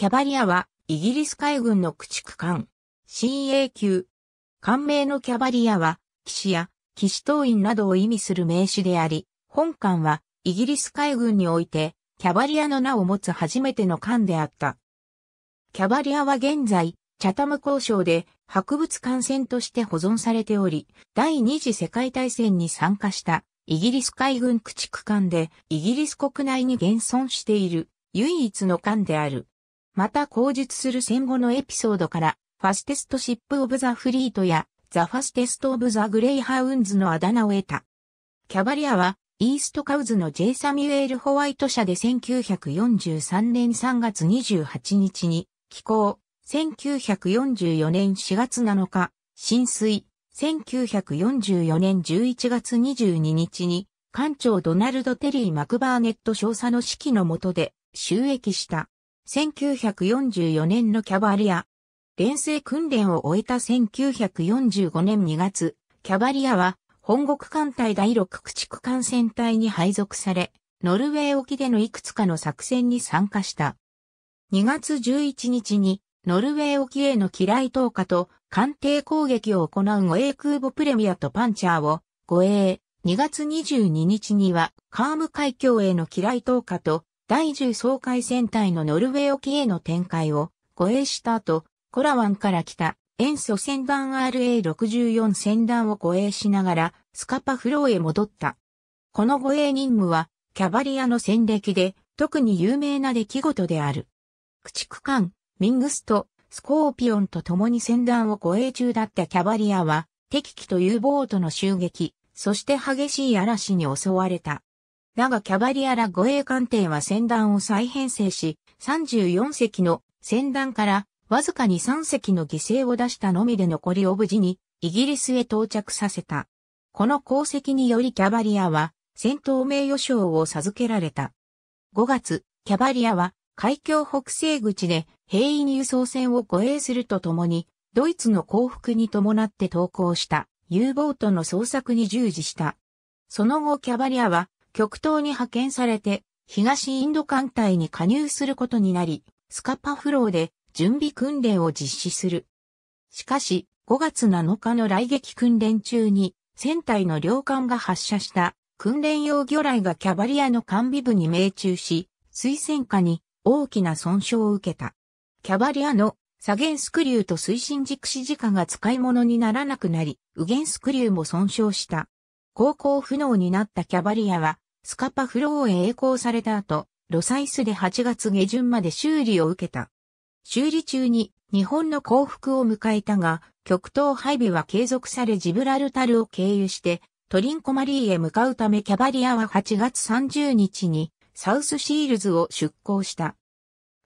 キャバリアは、イギリス海軍の駆逐艦、CA 級。艦名のキャバリアは、騎士や騎士党員などを意味する名詞であり、本艦は、イギリス海軍において、キャバリアの名を持つ初めての艦であった。キャバリアは現在、チャタム交渉で博物館船として保存されており、第二次世界大戦に参加したイギリス海軍駆逐艦でイギリス国内に現存している唯一の艦である。また口述する戦後のエピソードから、ファステストシップ・オブ・ザ・フリートや、ザ・ファステスト・オブ・ザ・グレイハウンズのあだ名を得た。キャバリアは、イーストカウズの J. サミュエル・ホワイト社で1943年3月28日に、寄港、1944年4月7日、浸水、1944年11月22日に、艦長ドナルド・テリー・マクバーネット少佐の指揮の下で、収益した。1944年のキャバリア。連成訓練を終えた1945年2月、キャバリアは本国艦隊第6駆逐艦船隊に配属され、ノルウェー沖でのいくつかの作戦に参加した。2月11日にノルウェー沖への機雷投下と艦艇攻撃を行う護衛空母プレミアとパンチャーを護衛、2月22日にはカーム海峡への機雷投下と第10総海戦隊のノルウェー沖への展開を護衛した後、コラワンから来た塩素船団 RA64 船団を護衛しながらスカパフローへ戻った。この護衛任務はキャバリアの戦歴で特に有名な出来事である。駆逐艦、ミングスとスコーピオンと共に船団を護衛中だったキャバリアは敵機と U ボートの襲撃、そして激しい嵐に襲われた。だがキャバリアラ護衛艦艇は船団を再編成し、34隻の船団からわずかに3隻の犠牲を出したのみで残りを無事にイギリスへ到着させた。この功績によりキャバリアは戦闘名誉賞を授けられた。5月、キャバリアは海峡北西口で兵員輸送船を護衛するとともに、ドイツの降伏に伴って投降した U ボートの捜索に従事した。その後キャバリアは極東に派遣されて、東インド艦隊に加入することになり、スカパフローで準備訓練を実施する。しかし、5月7日の来撃訓練中に、船体の両艦が発射した訓練用魚雷がキャバリアの艦尾部に命中し、水戦下に大きな損傷を受けた。キャバリアの左舷スクリューと推進軸指示下が使い物にならなくなり、右舷スクリューも損傷した。航行不能になったキャバリアは、スカパフローへ栄光された後、ロサイスで8月下旬まで修理を受けた。修理中に日本の降伏を迎えたが、極東配備は継続されジブラルタルを経由して、トリンコマリーへ向かうためキャバリアは8月30日にサウスシールズを出港した。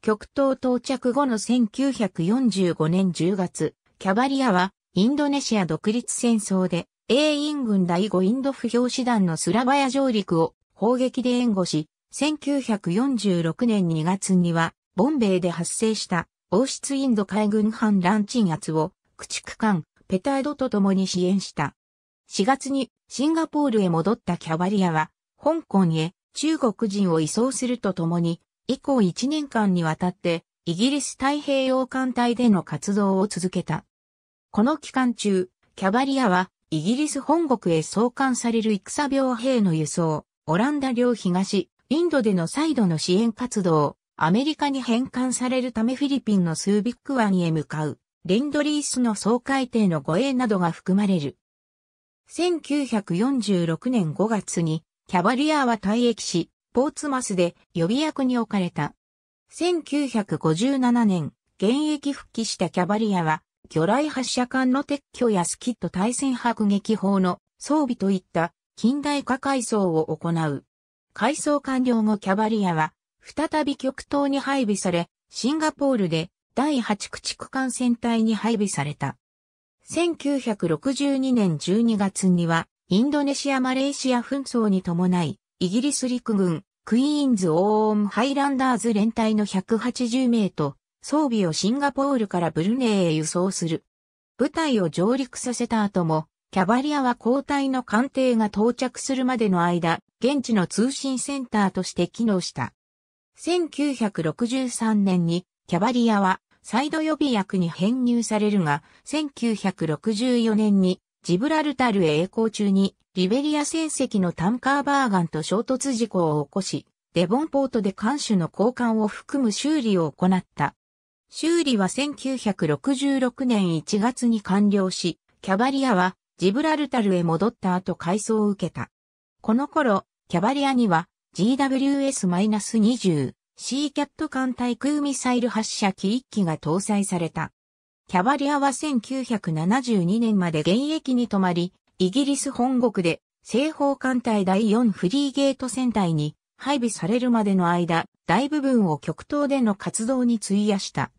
極東到着後の1945年10月、キャバリアはインドネシア独立戦争で英印軍第5インド不評師団のスラバヤ上陸を砲撃で援護し、1946年2月には、ボンベイで発生した王室インド海軍反乱鎮圧を駆逐艦ペタードと共に支援した。4月にシンガポールへ戻ったキャバリアは、香港へ中国人を移送するとともに、以降1年間にわたって、イギリス太平洋艦隊での活動を続けた。この期間中、キャバリアはイギリス本国へ送還される戦病兵の輸送、オランダ領東、インドでの再度の支援活動、アメリカに返還されるためフィリピンのスービック湾へ向かう、レンドリースの総海底の護衛などが含まれる。1946年5月に、キャバリアは退役し、ポーツマスで予備役に置かれた。1957年、現役復帰したキャバリアは、魚雷発射管の撤去やスキット対戦迫撃砲の装備といった近代化改装を行う。改装完了後キャバリアは再び極東に配備され、シンガポールで第8駆逐艦船隊に配備された。1962年12月には、インドネシア・マレーシア紛争に伴い、イギリス陸軍、クイーンズ・オーン・ハイランダーズ連隊の180名と、装備をシンガポールからブルネイへ輸送する。部隊を上陸させた後も、キャバリアは交代の艦艇が到着するまでの間、現地の通信センターとして機能した。1963年にキャバリアはサイド予備役に編入されるが、1964年にジブラルタルへ栄光中にリベリア戦績のタンカーバーガンと衝突事故を起こし、デボンポートで艦首の交換を含む修理を行った。修理は1966年1月に完了し、キャバリアはジブラルタルへ戻った後改装を受けた。この頃、キャバリアには GWS-20 シーキャット艦対空ミサイル発射機1機が搭載された。キャバリアは1972年まで現役に止まり、イギリス本国で西方艦隊第4フリーゲート戦隊に配備されるまでの間、大部分を極東での活動に費やした。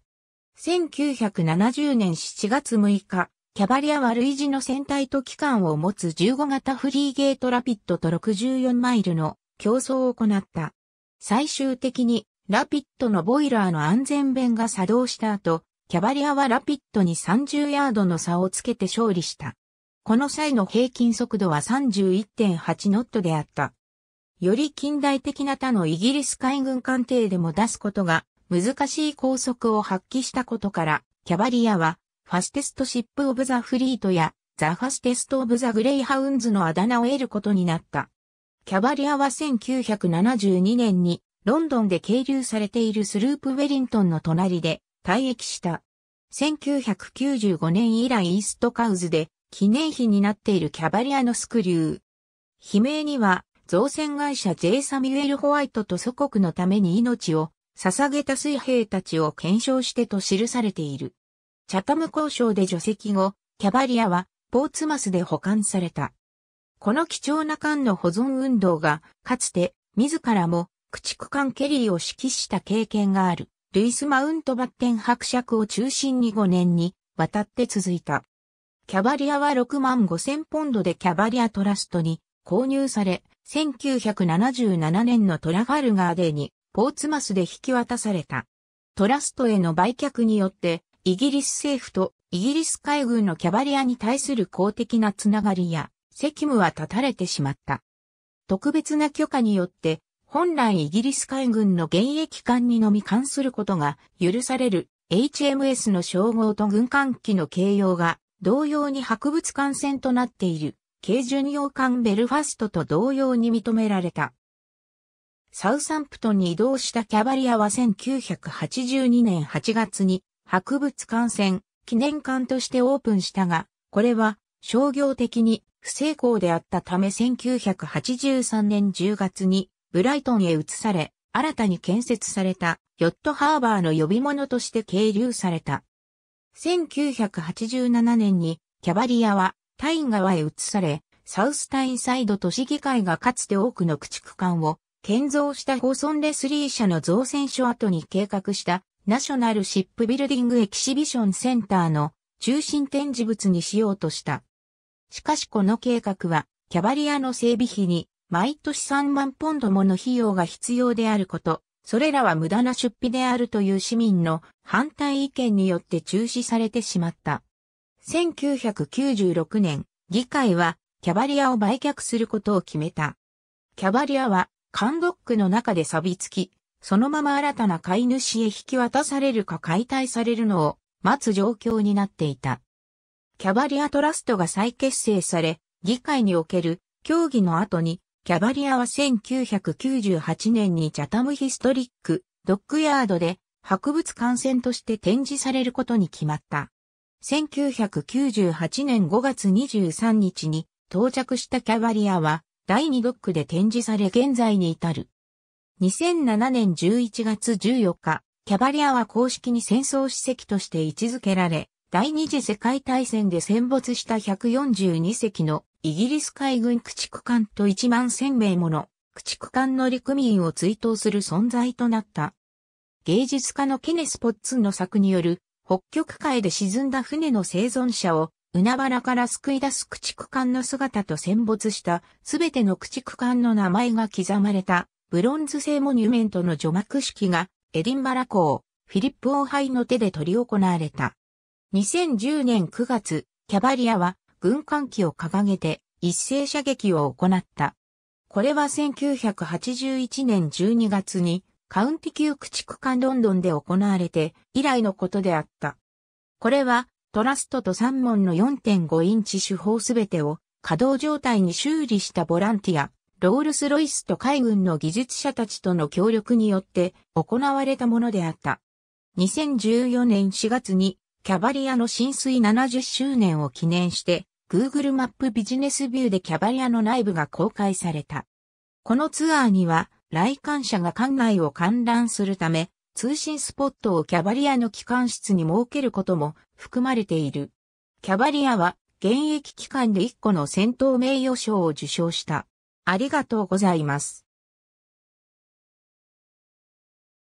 1970年7月6日、キャバリアは類似の船体と機関を持つ15型フリーゲートラピッドと64マイルの競争を行った。最終的にラピッドのボイラーの安全弁が作動した後、キャバリアはラピッドに30ヤードの差をつけて勝利した。この際の平均速度は31.8ノットであった。より近代的な他のイギリス海軍艦艇でも出すことが難しい高速を発揮したことから、キャバリアは、ファステストシップ・オブ・ザ・フリートや、ザ・ファステスト・オブ・ザ・グレイハウンズのあだ名を得ることになった。キャバリアは1972年に、ロンドンで係留されているスループ・ウェリントンの隣で、退役した。1995年以来イーストカウズで、記念碑になっているキャバリアのスクリュー。悲鳴には、造船会社 J. サミュエル・ホワイトと祖国のために命を捧げた水兵たちを検証してと記されている。チャタム交渉で除籍後、キャバリアはポーツマスで保管された。この貴重な缶の保存運動が、かつて自らも駆逐艦ケリーを指揮した経験がある、ルイス・マウントバッテン伯爵を中心に5年に渡って続いた。キャバリアは6万5千ポンドでキャバリアトラストに購入され、1977年のトラファルガーデーにポーツマスで引き渡された。トラストへの売却によって、イギリス政府とイギリス海軍のキャバリアに対する公的なつながりや責務は断たれてしまった。特別な許可によって、本来イギリス海軍の現役艦にのみ関することが許される HMS の称号と軍艦機の形容が同様に博物艦船となっている軽巡洋艦ベルファストと同様に認められた。サウサンプトンに移動したキャバリアは1982年8月に博物館船記念館としてオープンしたが、これは商業的に不成功であったため1983年10月にブライトンへ移され、新たに建設されたヨットハーバーの呼び物として係留された。1987年にキャバリアはタイン川へ移され、サウスタインサイド都市議会がかつて多くの駆逐艦を建造した保ーソンレスリー社の造船所跡に計画したナショナルシップビルディングエキシビションセンターの中心展示物にしようとした。しかしこの計画はキャバリアの整備費に毎年3万ポンドもの費用が必要であること、それらは無駄な出費であるという市民の反対意見によって中止されてしまった。1996年、議会はキャバリアを売却することを決めた。キャバリアは缶ドックの中で錆びつき、そのまま新たな飼い主へ引き渡されるか解体されるのを待つ状況になっていた。キャバリアトラストが再結成され、議会における協議の後に、キャバリアは1998年にチャタムヒストリック、ドックヤードで博物館船として展示されることに決まった。1998年5月23日に到着したキャバリアは第2ドックで展示され現在に至る。2007年11月14日、キャバリアは公式に戦争史跡として位置づけられ、第二次世界大戦で戦没した142隻のイギリス海軍駆逐艦と1万1000名もの駆逐艦の陸民を追悼する存在となった。芸術家のケネス・ポッツンの作による北極海で沈んだ船の生存者を海原から救い出す駆逐艦の姿と戦没したすべての駆逐艦の名前が刻まれたブロンズ製モニュメントの除幕式がエディンバラ港フィリップ王杯の手で執り行われた。2010年9月、キャバリアは軍艦機を掲げて一斉射撃を行った。これは1981年12月にカウンティ級駆逐艦ロンドンで行われて以来のことであった。これはトラストと3門の4.5インチ手法すべてを稼働状態に修理したボランティア、ロールスロイスと海軍の技術者たちとの協力によって行われたものであった。2014年4月にキャバリアの浸水70周年を記念して Google マップビジネスビューでキャバリアの内部が公開された。このツアーには来館者が館内を観覧するため通信スポットをキャバリアの機関室に設けることも含まれている。キャバリアは現役機関で1個の戦闘名誉賞を受賞した。ありがとうございます。